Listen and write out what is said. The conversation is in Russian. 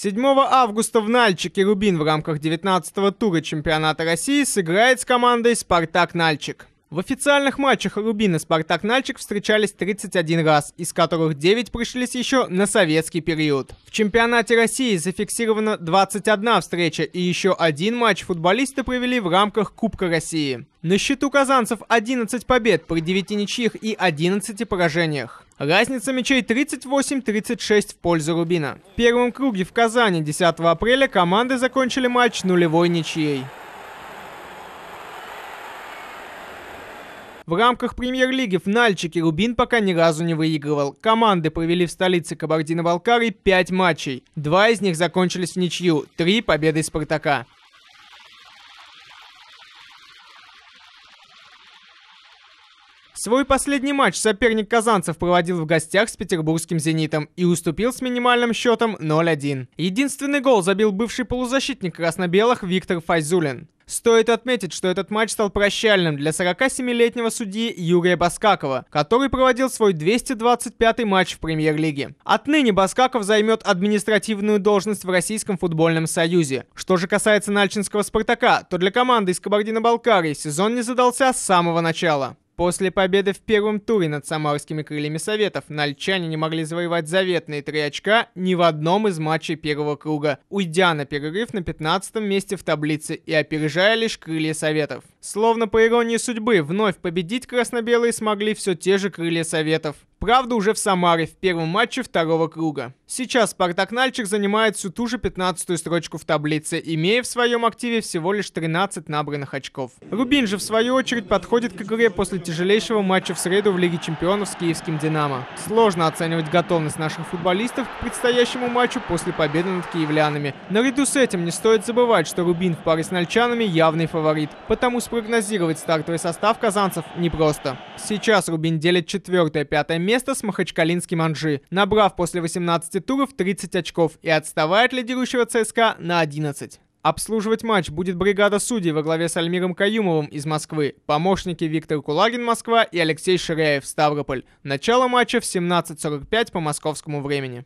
7 августа в Нальчике «Рубин» в рамках 19-го тура чемпионата России сыграет с командой «Спартак Нальчик». В официальных матчах «Рубин» и «Спартак Нальчик» встречались 31 раз, из которых 9 пришлись еще на советский период. В чемпионате России зафиксировано 21 встреча и еще один матч футболисты провели в рамках Кубка России. На счету казанцев 11 побед при 9 ничьих и 11 поражениях. Разница мячей 38-36 в пользу Рубина. В первом круге в Казани 10 апреля команды закончили матч нулевой ничьей. В рамках премьер-лиги в Нальчике Рубин пока ни разу не выигрывал. Команды провели в столице Кабардино-Балкарии 5 матчей. Два из них закончились в ничью, три победы Спартака. Свой последний матч соперник казанцев проводил в гостях с петербургским «Зенитом» и уступил с минимальным счетом 0-1. Единственный гол забил бывший полузащитник красно-белых Виктор Файзулин. Стоит отметить, что этот матч стал прощальным для 47-летнего судьи Юрия Баскакова, который проводил свой 225-й матч в премьер-лиге. Отныне Баскаков займет административную должность в Российском футбольном союзе. Что же касается Нальчинского «Спартака», то для команды из Кабардино-Балкарии сезон не задался с самого начала. После победы в первом туре над самарскими крыльями Советов нальчане не могли завоевать заветные три очка ни в одном из матчей первого круга, уйдя на перерыв на 15 месте в таблице и опережая лишь крылья Советов. Словно по иронии судьбы, вновь победить красно-белые смогли все те же крылья Советов. Правда, уже в Самаре, в первом матче второго круга. Сейчас «Спартак» Нальчик занимает всю ту же 15-ю строчку в таблице, имея в своем активе всего лишь 13 набранных очков. «Рубин» же, в свою очередь, подходит к игре после тяжелейшего матча в среду в Лиге чемпионов с киевским «Динамо». Сложно оценивать готовность наших футболистов к предстоящему матчу после победы над киевлянами. Наряду с этим не стоит забывать, что «Рубин» в паре с нальчанами явный фаворит, потому с спрогнозировать стартовый состав казанцев непросто. Сейчас Рубин делит четвертое-пятое место с махачкалинским Анжи, набрав после 18 туров 30 очков и отставая от лидирующего ЦСКА на 11. Обслуживать матч будет бригада судей во главе с Альмиром Каюмовым из Москвы, помощники Виктор Кулагин Москва и Алексей Ширяев Ставрополь. Начало матча в 17.45 по московскому времени.